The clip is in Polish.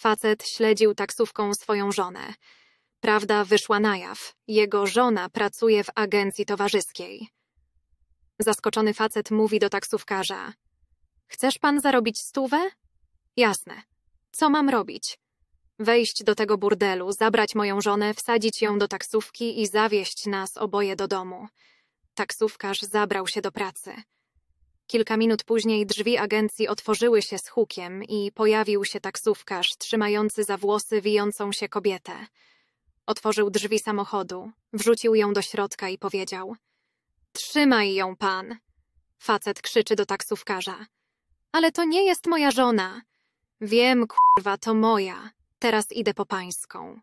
Facet śledził taksówką swoją żonę. Prawda wyszła na jaw. Jego żona pracuje w agencji towarzyskiej. Zaskoczony facet mówi do taksówkarza: Chcesz pan zarobić stówę? Jasne. Co mam robić? Wejść do tego burdelu, zabrać moją żonę, wsadzić ją do taksówki i zawieść nas oboje do domu. Taksówkarz zabrał się do pracy. Kilka minut później drzwi agencji otworzyły się z hukiem i pojawił się taksówkarz trzymający za włosy wijącą się kobietę. Otworzył drzwi samochodu, wrzucił ją do środka i powiedział: Trzymaj ją pan! Facet krzyczy do taksówkarza: Ale to nie jest moja żona! Wiem, kurwa, to moja. Teraz idę po pańską.